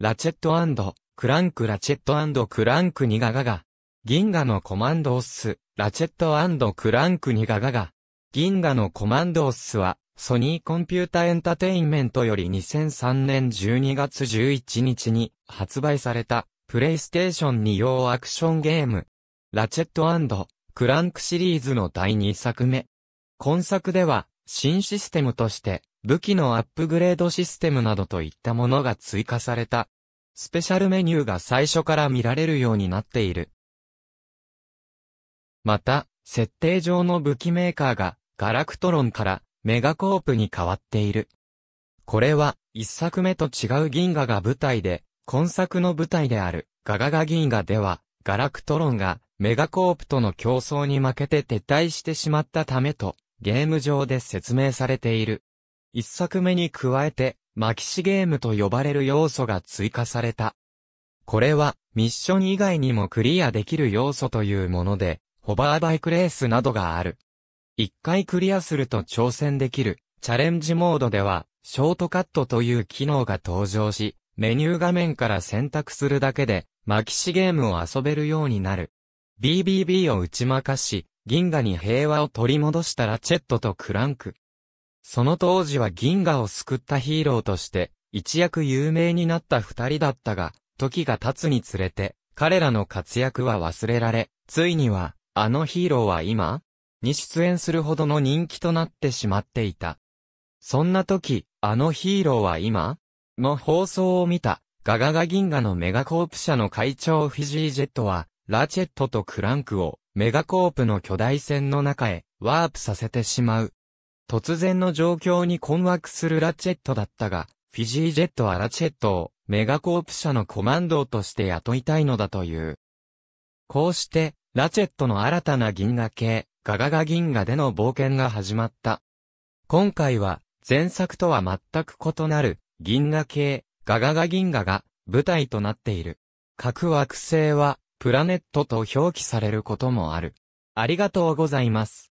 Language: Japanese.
ラチェットクランクラチェットクランクニガガガ。銀河のコマンドオス、ラチェットクランクニガガガ。銀河のコマンドオスは、ソニーコンピュータエンタテインメントより2003年12月11日に発売されたプレイステーションに用アクションゲーム。ラチェットクランクシリーズの第2作目。今作では新システムとして武器のアップグレードシステムなどといったものが追加された。スペシャルメニューが最初から見られるようになっている。また、設定上の武器メーカーがガラクトロンからメガコープに変わっている。これは一作目と違う銀河が舞台で、今作の舞台であるガガガ銀河ではガラクトロンがメガコープとの競争に負けて撤退してしまったためと、ゲーム上で説明されている。一作目に加えて、巻キシゲームと呼ばれる要素が追加された。これは、ミッション以外にもクリアできる要素というもので、ホバーバイクレースなどがある。一回クリアすると挑戦できる、チャレンジモードでは、ショートカットという機能が登場し、メニュー画面から選択するだけで、巻キシゲームを遊べるようになる。BBB を打ち負かし、銀河に平和を取り戻したらチェットとクランク。その当時は銀河を救ったヒーローとして、一躍有名になった二人だったが、時が経つにつれて、彼らの活躍は忘れられ、ついには、あのヒーローは今に出演するほどの人気となってしまっていた。そんな時、あのヒーローは今の放送を見た、ガガガ銀河のメガコープ社の会長フィジージェットは、ラチェットとクランクをメガコープの巨大船の中へワープさせてしまう。突然の状況に困惑するラチェットだったが、フィジージェットはラチェットをメガコープ社のコマンドとして雇いたいのだという。こうして、ラチェットの新たな銀河系、ガガガ銀河での冒険が始まった。今回は、前作とは全く異なる、銀河系、ガガガ銀河が舞台となっている。各惑星は、プラネットと表記されることもある。ありがとうございます。